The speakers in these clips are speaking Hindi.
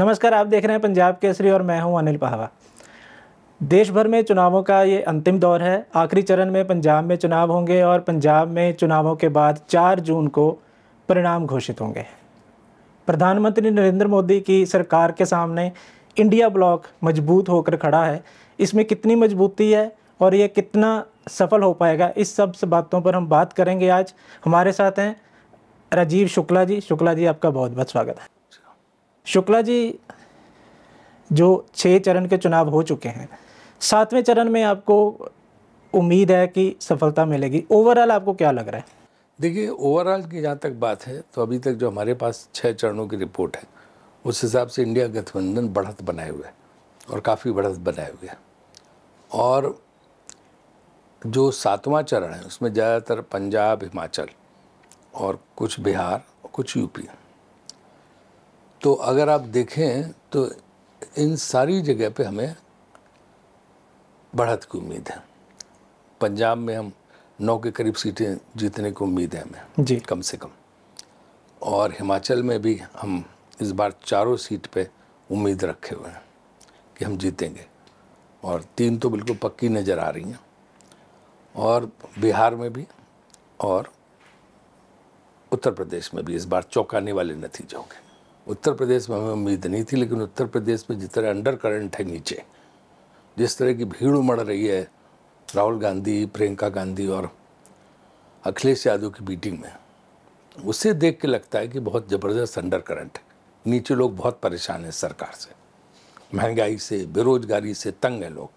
नमस्कार आप देख रहे हैं पंजाब केसरी और मैं हूं अनिल पहावा देश भर में चुनावों का ये अंतिम दौर है आखिरी चरण में पंजाब में चुनाव होंगे और पंजाब में चुनावों के बाद 4 जून को परिणाम घोषित होंगे प्रधानमंत्री नरेंद्र मोदी की सरकार के सामने इंडिया ब्लॉक मजबूत होकर खड़ा है इसमें कितनी मजबूती है और ये कितना सफल हो पाएगा इस सब बातों पर हम बात करेंगे आज हमारे साथ हैं राजीव शुक्ला जी शुक्ला जी आपका बहुत बहुत स्वागत है शुक्ला जी जो छः चरण के चुनाव हो चुके हैं सातवें चरण में आपको उम्मीद है कि सफलता मिलेगी ओवरऑल आपको क्या लग रहा है देखिए ओवरऑल की जहाँ तक बात है तो अभी तक जो हमारे पास छः चरणों की रिपोर्ट है उस हिसाब से इंडिया गठबंधन बढ़त बनाए हुए है और काफ़ी बढ़त बनाए हुए है और जो सातवां चरण है उसमें ज़्यादातर पंजाब हिमाचल और कुछ बिहार कुछ यूपी तो अगर आप देखें तो इन सारी जगह पे हमें बढ़त की उम्मीद है पंजाब में हम नौ के करीब सीटें जीतने की उम्मीद है हमें जी कम से कम और हिमाचल में भी हम इस बार चारों सीट पे उम्मीद रखे हुए हैं कि हम जीतेंगे और तीन तो बिल्कुल पक्की नज़र आ रही हैं और बिहार में भी और उत्तर प्रदेश में भी इस बार चौंकाने वाले नतीजे होंगे उत्तर प्रदेश में हमें उम्मीद नहीं थी लेकिन उत्तर प्रदेश में जिस तरह अंडर करंट है नीचे जिस तरह की भीड़ उमड़ रही है राहुल गांधी प्रियंका गांधी और अखिलेश यादव की मीटिंग में उसे देख के लगता है कि बहुत ज़बरदस्त अंडर करंट है नीचे लोग बहुत परेशान हैं सरकार से महंगाई से बेरोजगारी से तंग हैं लोग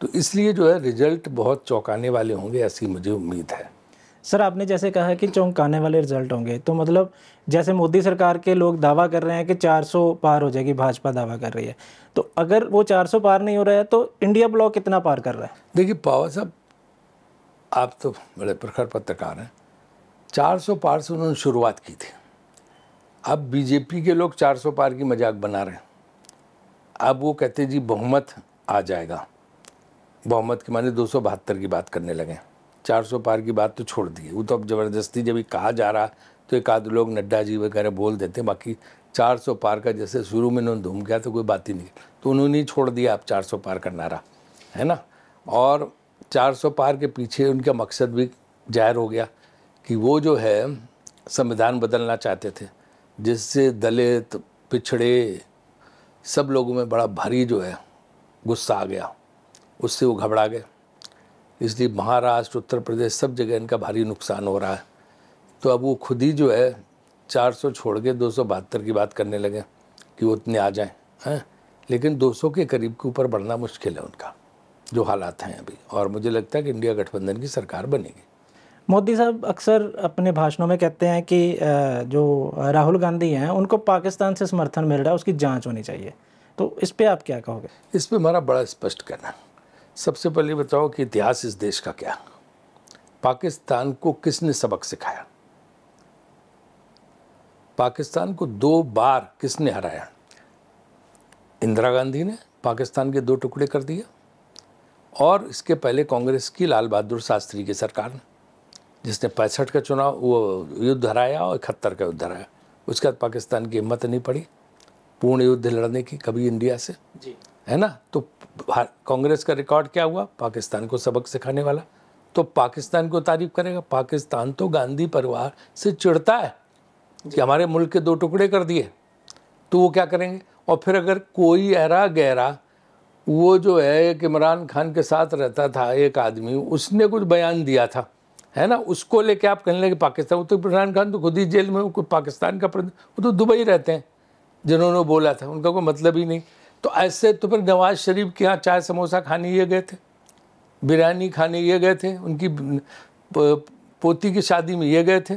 तो इसलिए जो है रिजल्ट बहुत चौंकाने वाले होंगे ऐसी मुझे उम्मीद है सर आपने जैसे कहा कि चौंकाने वाले रिजल्ट होंगे तो मतलब जैसे मोदी सरकार के लोग दावा कर रहे हैं कि 400 पार हो जाएगी भाजपा दावा कर रही है तो अगर वो 400 पार नहीं हो रहा है तो इंडिया ब्लॉक कितना पार कर रहा है देखिए पावर साहब आप तो बड़े प्रखर पत्रकार हैं 400 पार से उन्होंने शुरुआत की थी अब बीजेपी के लोग चार पार की मजाक बना रहे हैं अब वो कहते जी बहुमत आ जाएगा बहुमत के माने दो की बात करने लगे हैं 400 पार की बात तो छोड़ दी वो तो अब ज़बरदस्ती जब कहा जा रहा तो एक आध लोग नड्डा जी वगैरह बोल देते बाकी 400 पार का जैसे शुरू में उन्होंने धूम गया तो कोई बात ही नहीं तो उन्होंने ही छोड़ दिया आप 400 पार का नारा है ना और 400 पार के पीछे उनका मकसद भी जाहिर हो गया कि वो जो है संविधान बदलना चाहते थे जिससे दलित पिछड़े सब लोगों में बड़ा भारी जो है गुस्सा आ गया उससे वो घबरा गए इसलिए महाराष्ट्र उत्तर प्रदेश सब जगह इनका भारी नुकसान हो रहा है तो अब वो खुद ही जो है 400 छोड़ के दो की बात करने लगे कि वो इतने आ जाएं हैं लेकिन 200 के करीब के ऊपर बढ़ना मुश्किल है उनका जो हालात हैं अभी और मुझे लगता है कि इंडिया गठबंधन की सरकार बनेगी मोदी साहब अक्सर अपने भाषणों में कहते हैं कि जो राहुल गांधी हैं उनको पाकिस्तान से समर्थन मिल रहा है उसकी जांच होनी चाहिए तो इस पर आप क्या कहोगे इस पर हमारा बड़ा स्पष्ट कहना है सबसे पहले बताओ कि इतिहास इस देश का क्या पाकिस्तान को किसने सबक सिखाया पाकिस्तान को दो बार किसने हराया इंदिरा गांधी ने पाकिस्तान के दो टुकड़े कर दिए और इसके पहले कांग्रेस की लाल बहादुर शास्त्री की सरकार ने जिसने पैंसठ का चुनाव वो युद्ध हराया और इकहत्तर का युद्ध हराया उसके बाद पाकिस्तान की हिम्मत नहीं पड़ी पूर्ण युद्ध लड़ने की कभी इंडिया से जी है ना तो कांग्रेस का रिकॉर्ड क्या हुआ पाकिस्तान को सबक सिखाने वाला तो पाकिस्तान को तारीफ करेगा पाकिस्तान तो गांधी परिवार से चिड़ता है कि हमारे मुल्क के दो टुकड़े कर दिए तो वो क्या करेंगे और फिर अगर कोई ऐरा गहरा वो जो है एक इमरान खान के साथ रहता था एक आदमी उसने कुछ बयान दिया था है ना उसको लेके आप कहने लगे पाकिस्तान वो तो इमरान खान तो खुद ही जेल में वो पाकिस्तान का वो तो दुबई रहते हैं जिन्होंने बोला था उनका कोई मतलब ही नहीं तो ऐसे तो फिर नवाज शरीफ के यहाँ चाय समोसा खाने ये गए थे बिरयानी खाने ये गए थे उनकी पोती की शादी में ये गए थे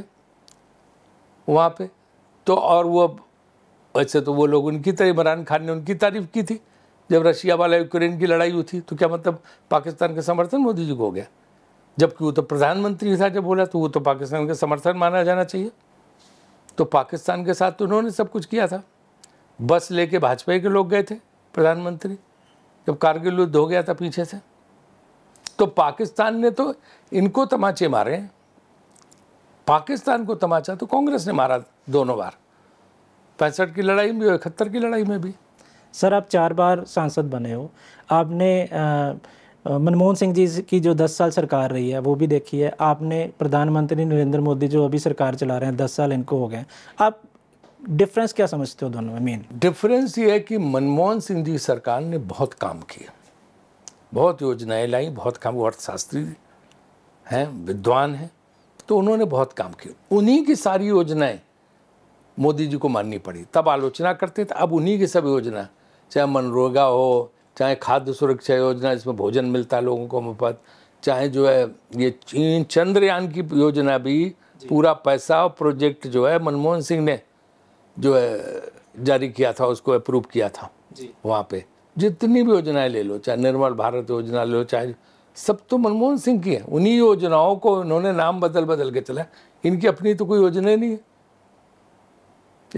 वहाँ पे तो और वो वैसे तो वो लोग उनकी तरह इमरान खान ने उनकी तारीफ की थी जब रशिया वाला यूक्रेन की लड़ाई हुई थी तो क्या मतलब पाकिस्तान का समर्थन मोदी जी को हो गया जबकि वो तो प्रधानमंत्री था जब बोला तो वो तो पाकिस्तान का समर्थन माना जाना चाहिए तो पाकिस्तान के साथ तो उन्होंने सब कुछ किया था बस लेके भाजपा के लोग गए थे प्रधानमंत्री जब कारगिल युद्ध हो गया था पीछे से तो पाकिस्तान ने तो इनको तमाचे मारे पाकिस्तान को तमाचा तो कांग्रेस ने मारा दोनों बार पैंसठ की लड़ाई में इकहत्तर की लड़ाई में भी सर आप चार बार सांसद बने हो आपने मनमोहन सिंह जी की जो दस साल सरकार रही है वो भी देखी है आपने प्रधानमंत्री नरेंद्र मोदी जो अभी सरकार चला रहे हैं दस साल इनको हो गए आप डिफरेंस क्या समझते हो दोनों में मेन डिफरेंस ये है कि मनमोहन सिंह जी सरकार ने बहुत काम किया बहुत योजनाएं लाई बहुत काम वो अर्थशास्त्री हैं विद्वान हैं तो उन्होंने बहुत काम किया उन्हीं की सारी योजनाएं मोदी जी को माननी पड़ी तब आलोचना करते थे अब उन्हीं की सब योजना चाहे मनरेगा हो चाहे खाद्य सुरक्षा योजना इसमें भोजन मिलता है लोगों को मुफ्त चाहे जो है ये चंद्रयान की योजना भी पूरा पैसा और प्रोजेक्ट जो है मनमोहन सिंह ने जो है जारी किया था उसको अप्रूव किया था वहाँ पे जितनी भी योजनाएं ले लो चाहे निर्मल भारत योजना ले लो चाहे सब तो मनमोहन सिंह की है उन्हीं योजनाओं को उन्होंने नाम बदल बदल के चला इनकी अपनी तो कोई योजना ही नहीं है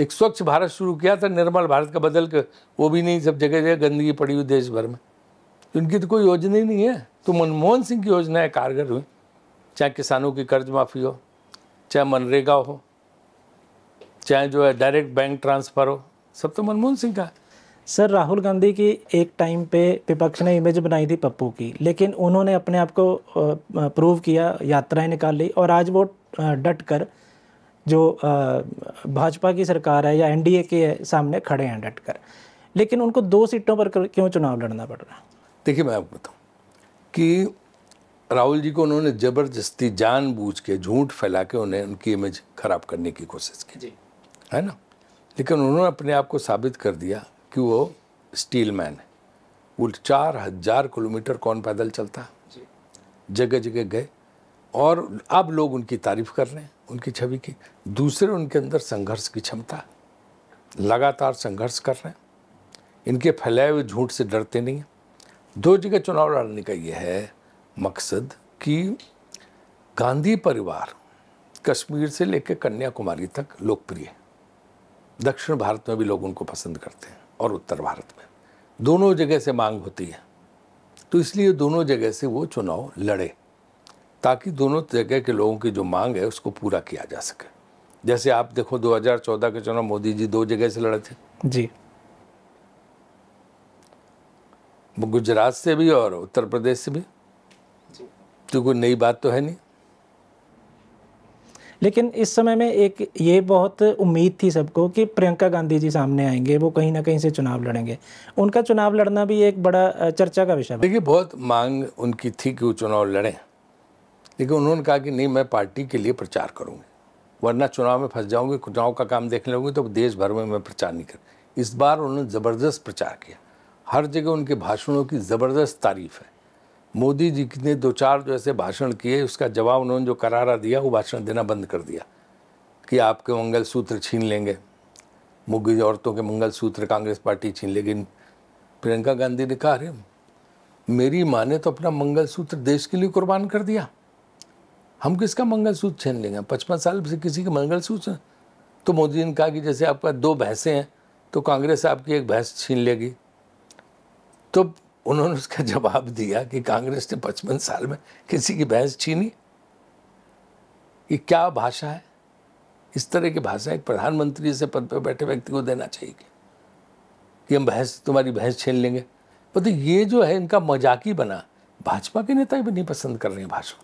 एक स्वच्छ भारत शुरू किया था निर्मल भारत का बदल के वो भी नहीं सब जगह जगह गंदगी पड़ी हुई देश भर में इनकी तो कोई योजना ही नहीं है तो मनमोहन सिंह की योजनाएं कारगर हुई चाहे किसानों की कर्ज माफ़ी हो चाहे मनरेगा हो चाहे जो है डायरेक्ट बैंक ट्रांसफ़र हो सब तो मनमोहन सिंह का सर राहुल गांधी की एक टाइम पे विपक्ष ने इमेज बनाई थी पप्पू की लेकिन उन्होंने अपने आप को प्रूव किया यात्राएं ली और आज वो डट कर जो भाजपा की सरकार है या एनडीए के सामने खड़े हैं डट कर लेकिन उनको दो सीटों पर क्यों चुनाव लड़ना पड़ रहा है देखिए मैं आपको बताऊँ कि राहुल जी को उन्होंने ज़बरदस्ती जानबूझ के झूठ फैला के उन्हें उनकी इमेज खराब करने की कोशिश की जी है ना लेकिन उन्होंने अपने आप को साबित कर दिया कि वो स्टील मैन है वो चार हजार किलोमीटर कौन पैदल चलता जगह जगह गए और अब लोग उनकी तारीफ कर रहे हैं उनकी छवि की दूसरे उनके अंदर संघर्ष की क्षमता लगातार संघर्ष कर रहे हैं इनके फैलाए हुए झूठ से डरते नहीं हैं दो जगह चुनाव लड़ने का यह है मकसद कि गांधी परिवार कश्मीर से लेकर कन्याकुमारी तक लोकप्रिय है दक्षिण भारत में भी लोग उनको पसंद करते हैं और उत्तर भारत में दोनों जगह से मांग होती है तो इसलिए दोनों जगह से वो चुनाव लड़े ताकि दोनों जगह के लोगों की जो मांग है उसको पूरा किया जा सके जैसे आप देखो 2014 के चुनाव मोदी जी दो जगह से लड़े थे जी गुजरात से भी और उत्तर प्रदेश से भी तो कोई नई बात तो है नहीं लेकिन इस समय में एक ये बहुत उम्मीद थी सबको कि प्रियंका गांधी जी सामने आएंगे वो कहीं ना कहीं से चुनाव लड़ेंगे उनका चुनाव लड़ना भी एक बड़ा चर्चा का विषय देखिए बहुत मांग उनकी थी कि वो चुनाव लड़ें लेकिन उन्होंने कहा कि नहीं मैं पार्टी के लिए प्रचार करूँगी वरना चुनाव में फंस जाऊँगी चुनाव का काम देखने लगूंगी तो देश भर में मैं प्रचार नहीं कर इस बार उन्होंने ज़बरदस्त प्रचार किया हर जगह उनके भाषणों की ज़बरदस्त तारीफ है मोदी जी ने दो चार जो ऐसे भाषण किए उसका जवाब उन्होंने जो करारा दिया वो भाषण देना बंद कर दिया कि आपके मंगलसूत्र छीन लेंगे मुगज औरतों के मंगलसूत्र कांग्रेस पार्टी छीन लेगी प्रियंका गांधी ने कहा अरे मेरी माँ ने तो अपना मंगलसूत्र देश के लिए कुर्बान कर दिया हम किसका मंगलसूत्र छीन लेंगे पचपन साल से किसी के मंगलसूत्र तो मोदी जी ने कहा कि जैसे आपका दो भैंसें हैं तो कांग्रेस आपकी एक भैंस छीन लेगी तो उन्होंने उसका जवाब दिया कि कांग्रेस ने पचपन साल में किसी की बहस छीनी ये क्या भाषा है इस तरह की भाषा एक प्रधानमंत्री से पद पर बैठे व्यक्ति को देना चाहिए कि हम बहस तुम्हारी बहस छीन लेंगे पर तो ये जो है इनका मजाकी बना भाजपा के नेता भी नहीं पसंद कर रहे हैं भाषा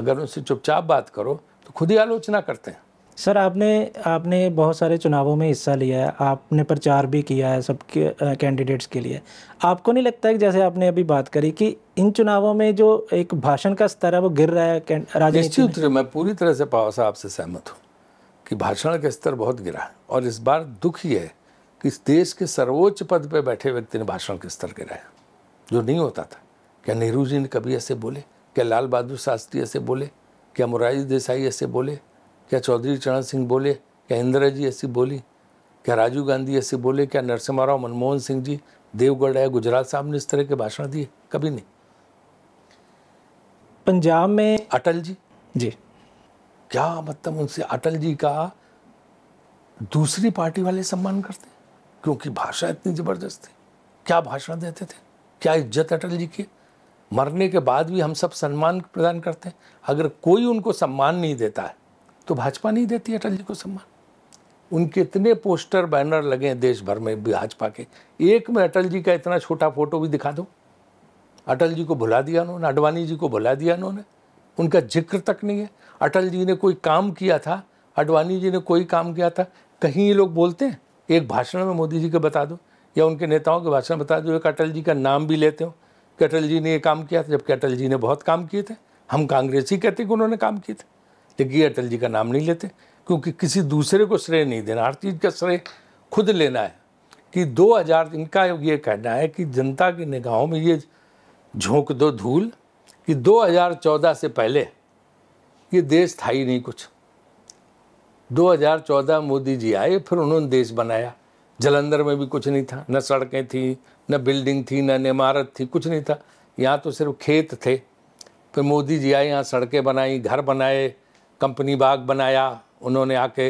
अगर उनसे चुपचाप बात करो तो खुद ही आलोचना करते हैं सर आपने आपने बहुत सारे चुनावों में हिस्सा लिया है आपने प्रचार भी किया है सबके कैंडिडेट्स के लिए आपको नहीं लगता है कि जैसे आपने अभी बात करी कि इन चुनावों में जो एक भाषण का स्तर है वो गिर रहा है राजनीति में मैं पूरी तरह से पावा साहब से सहमत हूँ कि भाषण का स्तर बहुत गिरा है और इस बार दुख ही है कि इस देश के सर्वोच्च पद पर बैठे व्यक्ति ने भाषण के स्तर गिराया जो नहीं होता था क्या नेहरू जी ने कभी ऐसे बोले क्या लाल बहादुर शास्त्री ऐसे बोले क्या मुरारी देसाई ऐसे बोले क्या चौधरी चरण सिंह बोले क्या इंदिरा जी ऐसी बोली क्या राजीव गांधी ऐसे बोले क्या नरसिम्हा राव मनमोहन सिंह जी देवगढ़ आए गुजरात साहब ने इस तरह के भाषण दिए कभी नहीं पंजाब में अटल जी जी क्या मतलब उनसे अटल जी का दूसरी पार्टी वाले सम्मान करते क्योंकि भाषा इतनी ज़बरदस्त थी क्या भाषण देते थे क्या इज्जत अटल जी की मरने के बाद भी हम सब सम्मान प्रदान करते हैं अगर कोई उनको सम्मान नहीं देता है तो भाजपा नहीं देती अटल जी को सम्मान उनके इतने पोस्टर बैनर लगे हैं देश भर में भाजपा के एक में अटल जी का इतना छोटा फोटो भी दिखा दो अटल जी को भुला दिया उन्होंने अडवाणी जी को भुला दिया उन्होंने उनका जिक्र तक नहीं है अटल जी ने कोई काम किया था अडवाणी जी ने कोई काम किया था कहीं ये लोग बोलते हैं एक भाषण में मोदी जी के बता दो या उनके नेताओं के भाषण बता दो एक अटल जी का नाम भी लेते हो कि अटल जी ने ये काम किया था जबकि अटल जी ने बहुत काम किए थे हम कांग्रेस ही कहते कि उन्होंने काम किए थे जग्गी अटल जी का नाम नहीं लेते क्योंकि किसी दूसरे को श्रेय नहीं देना हर चीज़ का श्रेय खुद लेना है कि 2000 इनका ये कहना है कि जनता की निगाहों में ये झोंक दो धूल कि 2014 से पहले ये देश था ही नहीं कुछ 2014 मोदी जी आए फिर उन्होंने देश बनाया जलंधर में भी कुछ नहीं था न सड़कें थी न बिल्डिंग थी न इमारत थी कुछ नहीं था यहाँ तो सिर्फ खेत थे फिर मोदी जी आए यहाँ सड़कें बनाई घर बनाए कंपनी बाग बनाया उन्होंने आके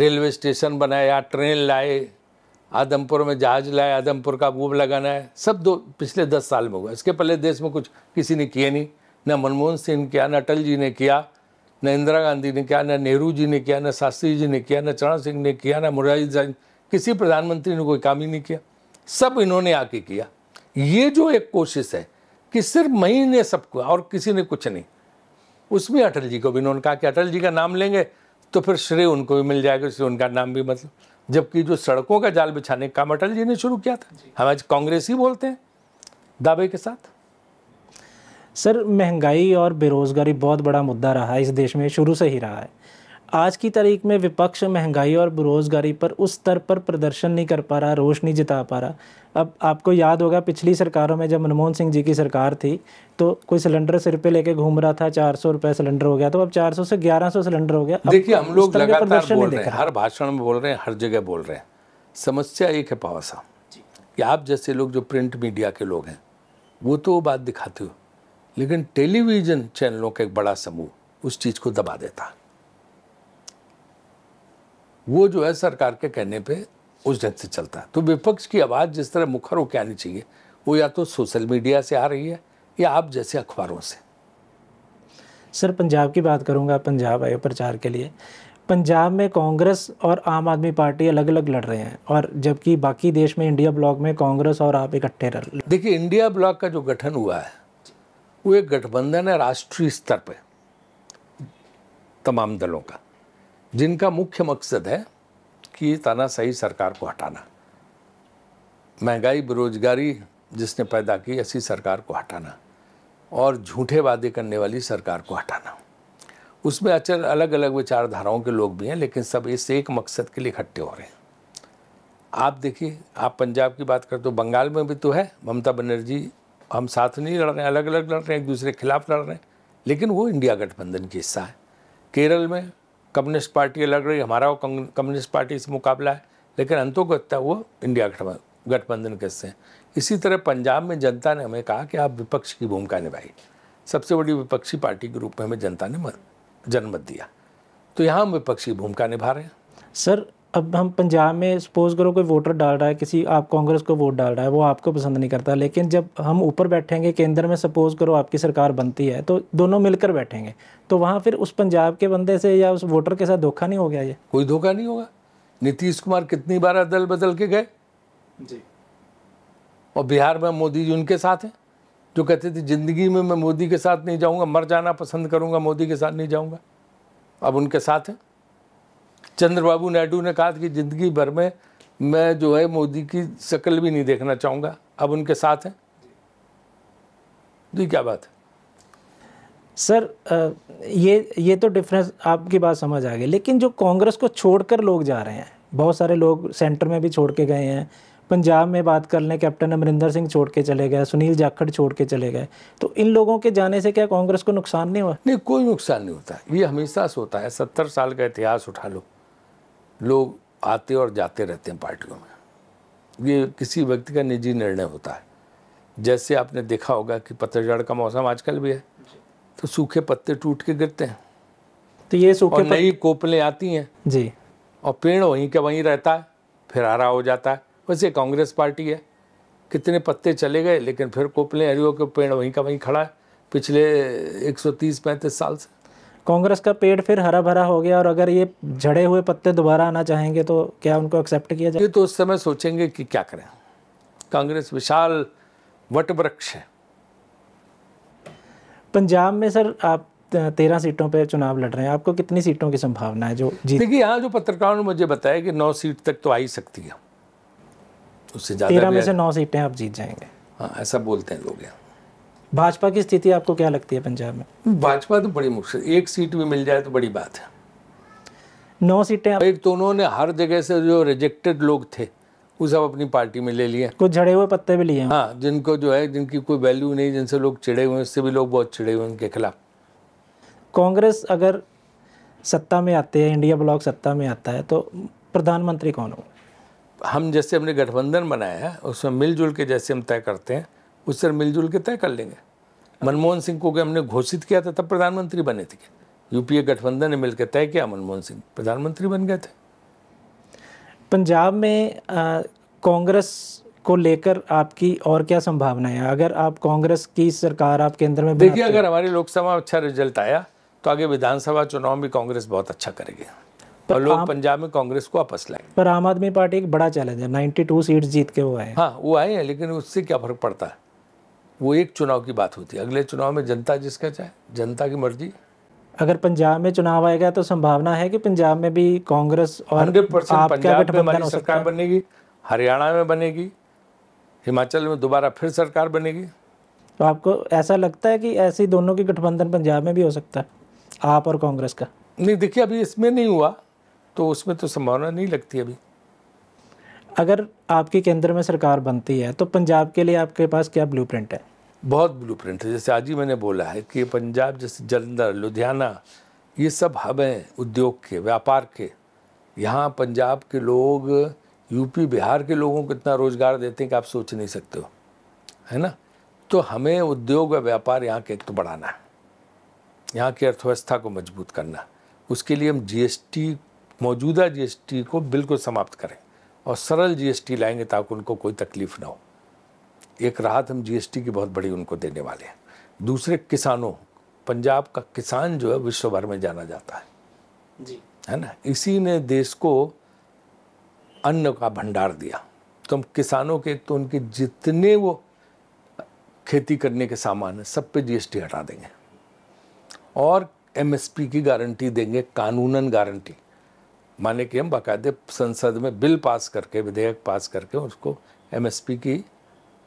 रेलवे स्टेशन बनाया ट्रेन लाए आदमपुर में जहाज लाए आदमपुर का बूब लगाना है सब दो पिछले दस साल में हुआ इसके पहले देश में कुछ किसी ने किया नहीं न मनमोहन सिंह किया न अटल जी ने किया न इंदिरा गांधी ने किया न नेहरू जी ने किया न शास्त्री जी ने किया न चरण सिंह ने किया न मुरारी किसी प्रधानमंत्री ने कोई काम ही नहीं किया सब इन्होंने आके किया ये जो एक कोशिश है कि सिर्फ मई ने सबको और किसी ने कुछ नहीं उसमें अटल जी को भी उन्होंने कहा कि अटल जी का नाम लेंगे तो फिर श्रेय उनको भी मिल जाएगा इसलिए उनका नाम भी मतलब जबकि जो सड़कों का जाल बिछाने का काम अटल जी ने शुरू किया था हम आज कांग्रेस ही बोलते हैं दावे के साथ सर महंगाई और बेरोज़गारी बहुत बड़ा मुद्दा रहा है इस देश में शुरू से ही रहा है आज की तारीख में विपक्ष महंगाई और बेरोज़गारी पर उस स्तर पर प्रदर्शन नहीं कर पा रहा रोश नहीं जिता पा रहा अब आपको याद होगा पिछली सरकारों में जब मनमोहन सिंह जी की सरकार थी तो कोई सिलेंडर सिर पे लेके घूम रहा था चार सौ रुपये सिलेंडर हो गया तो अब चार सौ से ग्यारह सौ सिलेंडर हो गया देखिए हम लोग लगातार बोल रहे हैं हर भाषण में बोल रहे हैं हर जगह बोल रहे हैं समस्या एक है पावा साहब कि आप जैसे लोग जो प्रिंट मीडिया के लोग हैं वो तो वो बात दिखाते हो लेकिन टेलीविज़न चैनलों का एक बड़ा समूह उस चीज़ को दबा देता वो जो है सरकार के कहने पे उस ढंग से चलता है तो विपक्ष की आवाज़ जिस तरह मुखर होकर आनी चाहिए वो या तो सोशल मीडिया से आ रही है या आप जैसे अखबारों से सर पंजाब की बात करूंगा पंजाब आयो प्रचार के लिए पंजाब में कांग्रेस और आम आदमी पार्टी अलग अलग लड़ रहे हैं और जबकि बाकी देश में इंडिया ब्लॉक में कांग्रेस और आप इकट्ठे देखिए इंडिया ब्लॉक का जो गठन हुआ है वो एक गठबंधन है राष्ट्रीय स्तर पर तमाम दलों का जिनका मुख्य मकसद है की तानाशाही सरकार को हटाना महंगाई बेरोजगारी जिसने पैदा की ऐसी सरकार को हटाना और झूठे वादे करने वाली सरकार को हटाना उसमें अचर अलग अलग विचारधाराओं के लोग भी हैं लेकिन सब इस एक मकसद के लिए इकट्ठे हो रहे हैं आप देखिए आप पंजाब की बात करते हो बंगाल में भी तो है ममता बनर्जी हम साथ नहीं लड़ रहे हैं अलग अलग लड़ रहे हैं एक दूसरे के खिलाफ लड़ रहे हैं लेकिन वो इंडिया गठबंधन की हिस्सा है केरल में कम्युनिस्ट पार्टी लग रही हमारा वो कम्युनिस्ट पार्टी से मुकाबला है लेकिन अंतोगत्ता वो इंडिया गठबंधन के हिस्से हैं इसी तरह पंजाब में जनता ने हमें कहा कि आप विपक्ष की भूमिका निभाई सबसे बड़ी विपक्षी पार्टी के रूप में हमें जनता ने जनमत दिया तो यहाँ हम विपक्षी भूमिका निभा रहे हैं सर अब हम पंजाब में सपोज करो कोई वोटर डाल रहा है किसी आप कांग्रेस को वोट डाल रहा है वो आपको पसंद नहीं करता लेकिन जब हम ऊपर बैठेंगे केंद्र में सपोज करो आपकी सरकार बनती है तो दोनों मिलकर बैठेंगे तो वहाँ फिर उस पंजाब के बंदे से या उस वोटर के साथ धोखा नहीं हो गया ये कोई धोखा नहीं होगा नीतीश कुमार कितनी बार अदल बदल के गए जी और बिहार में मोदी जी उनके साथ हैं जो कहते थे ज़िंदगी में मैं मोदी के साथ नहीं जाऊँगा मर जाना पसंद करूँगा मोदी के साथ नहीं जाऊँगा अब उनके साथ हैं चंद्रबाबू नायडू ने कहा कि ज़िंदगी भर में मैं जो है मोदी की शक्ल भी नहीं देखना चाहूँगा अब उनके साथ हैं जी क्या बात है सर ये ये तो डिफरेंस आपकी बात समझ आ गई लेकिन जो कांग्रेस को छोड़कर लोग जा रहे हैं बहुत सारे लोग सेंटर में भी छोड़ के गए हैं पंजाब में बात कर लें कैप्टन अमरिंदर सिंह छोड़ के चले गए सुनील जाखड़ छोड़ के चले गए तो इन लोगों के जाने से क्या कांग्रेस को नुकसान नहीं हुआ नहीं कोई नुकसान नहीं होता ये हमेशा से होता है सत्तर साल का इतिहास उठा लो लोग आते और जाते रहते हैं पार्टियों में ये किसी व्यक्ति का निजी निर्णय होता है जैसे आपने देखा होगा कि पतझड़ का मौसम आजकल भी है तो सूखे पत्ते टूट के गिरते हैं तो ये सूखे और पत... नई कोपलें आती हैं जी और पेड़ वहीं का वहीं रहता है फिर हरा हो जाता है वैसे कांग्रेस पार्टी है कितने पत्ते चले गए लेकिन फिर कोपलें हरियो के पेड़ वहीं का वहीं खड़ा है पिछले एक सौ साल से कांग्रेस का पेड़ फिर हरा भरा हो गया और अगर ये झड़े हुए पत्ते दोबारा आना चाहेंगे तो क्या उनको एक्सेप्ट किया जाए तो उस समय सोचेंगे कि क्या करें कांग्रेस विशाल वृक्ष है पंजाब में सर आप तेरह सीटों पर चुनाव लड़ रहे हैं आपको कितनी सीटों की संभावना है जो जी देखिए यहाँ जो पत्रकारों ने मुझे बताया कि नौ सीट तक तो आ ही सकती है उससे ज़्यादा तेरह में से नौ सीटें आप जीत जाएंगे हाँ ऐसा बोलते हैं लोग यहाँ भाजपा की स्थिति आपको क्या लगती है पंजाब में भाजपा तो बड़ी मुश्किल एक सीट भी मिल जाए तो बड़ी बात है नौ सीटें एक तो उन्होंने हर जगह से जो रिजेक्टेड लोग थे वो सब अपनी पार्टी में ले लिए कुछ झड़े हुए पत्ते भी लिए हाँ जिनको जो है जिनकी कोई वैल्यू नहीं जिनसे लोग चिड़े हुए उससे भी लोग बहुत चिड़े हुए उनके खिलाफ कांग्रेस अगर सत्ता में आते हैं इंडिया ब्लॉक सत्ता में आता है तो प्रधानमंत्री कौन हो हम जैसे हमने गठबंधन बनाया है उसमें मिलजुल के जैसे हम तय करते हैं उससे मिलजुल के तय कर लेंगे मनमोहन सिंह को हमने घोषित किया था तब प्रधानमंत्री बने थे यूपीए गठबंधन ने मिलकर तय किया मनमोहन सिंह प्रधानमंत्री बन गए थे पंजाब में कांग्रेस को लेकर आपकी और क्या संभावना है अगर आप कांग्रेस की सरकार आप केंद्र में देखिए अगर हमारी लोकसभा अच्छा रिजल्ट आया तो आगे विधानसभा चुनाव में कांग्रेस बहुत अच्छा करेगी और लोग पंजाब में कांग्रेस को वापस लाएंगे पर आम आदमी पार्टी एक बड़ा चैलेंज है 92 सीट्स जीत के वो आए हाँ वो आए हैं लेकिन उससे क्या फर्क पड़ता है वो एक चुनाव की बात होती है अगले चुनाव में जनता जिसका चाहे जनता की मर्जी अगर पंजाब में चुनाव आएगा तो संभावना है कि पंजाब में भी कांग्रेस और हंड्रेड परसेंट पंजाब में सरकार बनेगी हरियाणा में बनेगी हिमाचल में दोबारा फिर सरकार बनेगी तो आपको ऐसा लगता है कि ऐसे दोनों की गठबंधन पंजाब में भी हो सकता है आप और कांग्रेस का नहीं देखिए अभी इसमें नहीं हुआ तो उसमें तो संभावना नहीं लगती अभी अगर आपके केंद्र में सरकार बनती है तो पंजाब के लिए आपके पास क्या ब्लू है बहुत ब्लू है जैसे आज ही मैंने बोला है कि पंजाब जैसे जलंधर लुधियाना ये सब हब हैं उद्योग के व्यापार के यहाँ पंजाब के लोग यूपी बिहार के लोगों को इतना रोज़गार देते हैं कि आप सोच नहीं सकते हो है ना तो हमें उद्योग व व्यापार यहाँ के एक तो बढ़ाना है यहाँ की अर्थव्यवस्था को मजबूत करना उसके लिए हम जीएसटी मौजूदा जीएसटी को बिल्कुल समाप्त करें और सरल जीएसटी लाएंगे ताकि उनको कोई तकलीफ ना हो एक राहत हम जीएसटी की बहुत बड़ी उनको देने वाले हैं दूसरे किसानों पंजाब का किसान जो है विश्व भर में जाना जाता है जी है ना इसी ने देश को अन्न का भंडार दिया तो हम किसानों के तो उनके जितने वो खेती करने के सामान हैं सब पे जीएसटी हटा देंगे और एमएसपी की गारंटी देंगे कानूनन गारंटी माने कि हम बाकायदे संसद में बिल पास करके विधेयक पास करके उसको एमएसपी की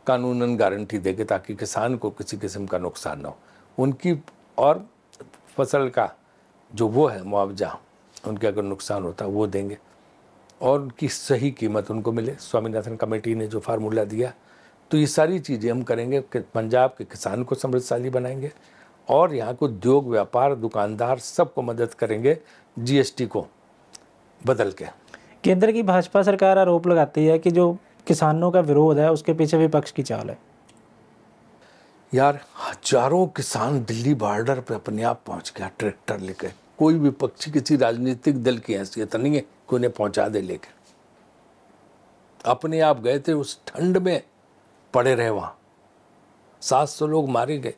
कानूनन गारंटी देंगे ताकि किसान को किसी किस्म का नुकसान ना हो उनकी और फसल का जो वो है मुआवजा उनके अगर नुकसान होता है वो देंगे और उनकी सही कीमत उनको मिले स्वामीनाथन कमेटी ने जो फार्मूला दिया तो ये सारी चीज़ें हम करेंगे कि पंजाब के किसान को समृद्धशाली बनाएंगे और यहाँ को उद्योग व्यापार दुकानदार सबको मदद करेंगे जीएसटी को बदल के केंद्र की भाजपा सरकार आरोप लगाती है कि जो किसानों का विरोध है उसके पीछे विपक्ष की चाल है यार हजारों किसान दिल्ली बॉर्डर पे अपने आप पहुंच गया ट्रैक्टर लेके कोई विपक्षी किसी राजनीतिक दल की हैसियत नहीं है कि उन्हें पहुंचा दे लेकर अपने आप गए थे उस ठंड में पड़े रहे वहां सात सौ लोग मारे गए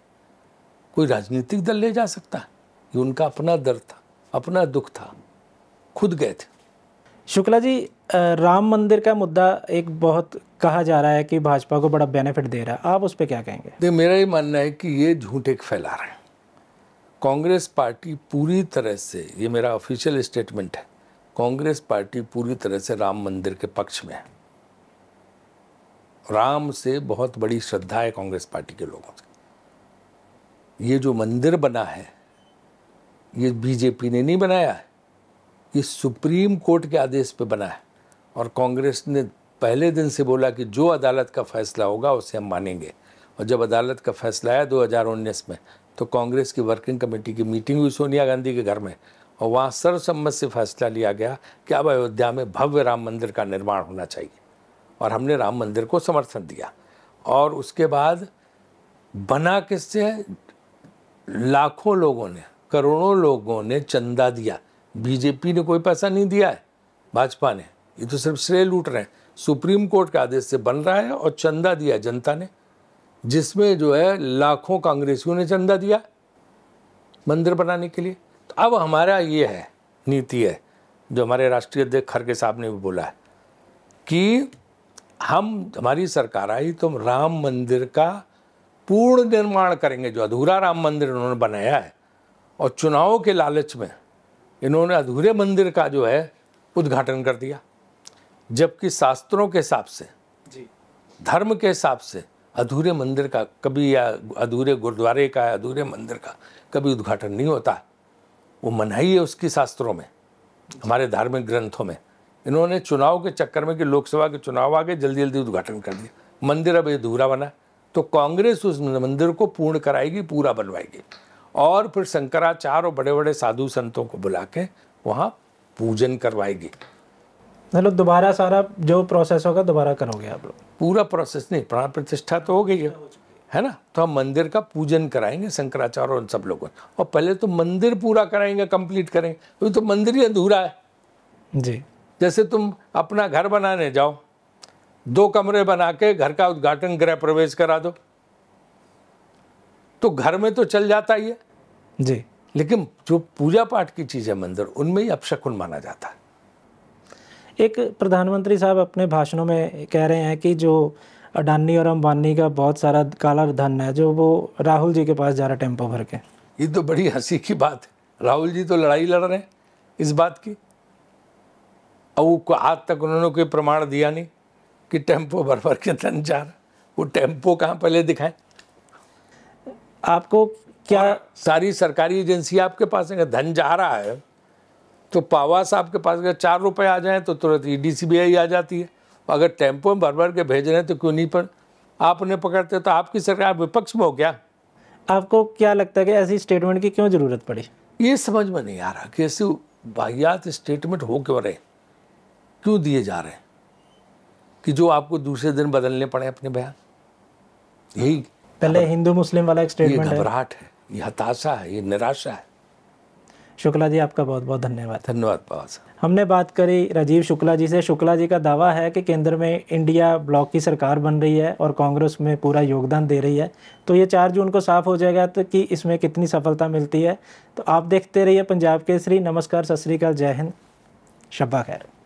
कोई राजनीतिक दल ले जा सकता है ये उनका अपना दर्द था अपना दुख था खुद गए थे शुक्ला जी राम मंदिर का मुद्दा एक बहुत कहा जा रहा है कि भाजपा को बड़ा बेनिफिट दे रहा है आप उस पर क्या कहेंगे देख मेरा ये मानना है कि ये झूठे फैला रहे हैं कांग्रेस पार्टी पूरी तरह से ये मेरा ऑफिशियल स्टेटमेंट है कांग्रेस पार्टी पूरी तरह से राम मंदिर के पक्ष में है राम से बहुत बड़ी श्रद्धा है कांग्रेस पार्टी के लोगों से ये जो मंदिर बना है ये बीजेपी ने नहीं बनाया है ये सुप्रीम कोर्ट के आदेश पे बना है और कांग्रेस ने पहले दिन से बोला कि जो अदालत का फैसला होगा उसे हम मानेंगे और जब अदालत का फैसला आया उन्नीस में तो कांग्रेस की वर्किंग कमेटी की मीटिंग हुई सोनिया गांधी के घर में और वहाँ सर्वसम्मत से फैसला लिया गया कि अब अयोध्या में भव्य राम मंदिर का निर्माण होना चाहिए और हमने राम मंदिर को समर्थन दिया और उसके बाद बना किससे लाखों लोगों ने करोड़ों लोगों ने चंदा दिया बीजेपी ने कोई पैसा नहीं दिया है भाजपा ने ये तो सिर्फ श्रेय लूट रहे हैं सुप्रीम कोर्ट के आदेश से बन रहा है और चंदा दिया जनता ने जिसमें जो है लाखों कांग्रेसियों ने चंदा दिया मंदिर बनाने के लिए तो अब हमारा ये है नीति है जो हमारे राष्ट्रीय अध्यक्ष खड़गे साहब ने भी बोला है कि हम हमारी सरकार आई तो हम राम मंदिर का पूर्ण निर्माण करेंगे जो अधूरा राम मंदिर उन्होंने बनाया है और चुनाव के लालच में इन्होंने अधूरे मंदिर का जो है उद्घाटन कर दिया जबकि शास्त्रों के हिसाब से जी धर्म के हिसाब से अधूरे मंदिर का कभी या अधूरे गुरुद्वारे का या अधूरे मंदिर का कभी उद्घाटन नहीं होता वो मनाही है उसकी शास्त्रों में हमारे धार्मिक ग्रंथों में इन्होंने चुनाव के चक्कर में कि लोकसभा के चुनाव आ गए जल्दी जल्दी उद्घाटन कर दिया मंदिर अब अधूरा बना तो कांग्रेस उस मंदिर को पूर्ण कराएगी पूरा बनवाएगी और फिर शंकराचार्य और बड़े बड़े साधु संतों को बुला के वहाँ पूजन करवाएगी मतलब दोबारा सारा जो प्रोसेस होगा दोबारा करोगे आप लोग पूरा प्रोसेस नहीं प्राण प्रतिष्ठा तो हो गई है है ना तो हम मंदिर का पूजन कराएंगे शंकराचार्य और सब लोगों और पहले तो मंदिर पूरा कराएंगे कंप्लीट करेंगे अभी तो मंदिर ही अधूरा है जी जैसे तुम अपना घर बनाने जाओ दो कमरे बना के घर का उद्घाटन गृह प्रवेश करा दो तो घर में तो चल जाता ही है जी लेकिन जो पूजा पाठ की चीज़ है मंदिर उनमें ही अपशकुन माना जाता है एक प्रधानमंत्री साहब अपने भाषणों में कह रहे हैं कि जो अडानी और अंबानी का बहुत सारा काला धन है जो वो राहुल जी के पास जा रहा टेम्पो भर के ये तो बड़ी हंसी की बात है राहुल जी तो लड़ाई लड़ रहे हैं इस बात की और वो आज तक उन्होंने कोई प्रमाण दिया नहीं कि टेम्पो भर भर के धन जा रहा वो टेम्पो कहाँ पहले दिखाएं आपको क्या सारी सरकारी एजेंसी आपके पास है धन जा रहा है तो पावा साहब के पास अगर चार रुपए आ जाए तो तुरंत E D C B I आ जाती है अगर टेम्पो में भर भर के भेज रहे हैं तो क्यों नहीं पर आप उन्हें पकड़ते तो आपकी सरकार विपक्ष में हो क्या आपको क्या लगता है कि ऐसी स्टेटमेंट की क्यों ज़रूरत पड़ी ये समझ में नहीं आ रहा कि ऐसी वाहियात स्टेटमेंट हो क्यों रहे क्यों दिए जा रहे हैं कि जो आपको दूसरे दिन बदलने पड़े अपने बयान यही पहले हिंदू मुस्लिम वाला एक स्टेटमेंट है घबराहट है ये हताशा है ये निराशा है शुक्ला जी आपका बहुत बहुत धन्यवाद धन्यवाद पास हमने बात करी राजीव शुक्ला जी से शुक्ला जी का दावा है कि केंद्र में इंडिया ब्लॉक की सरकार बन रही है और कांग्रेस में पूरा योगदान दे रही है तो ये चार जून को साफ हो जाएगा तो कि इसमें कितनी सफलता मिलती है तो आप देखते रहिए पंजाब केसरी नमस्कार सत श्रीकाल जय हिंद शब्बा खैर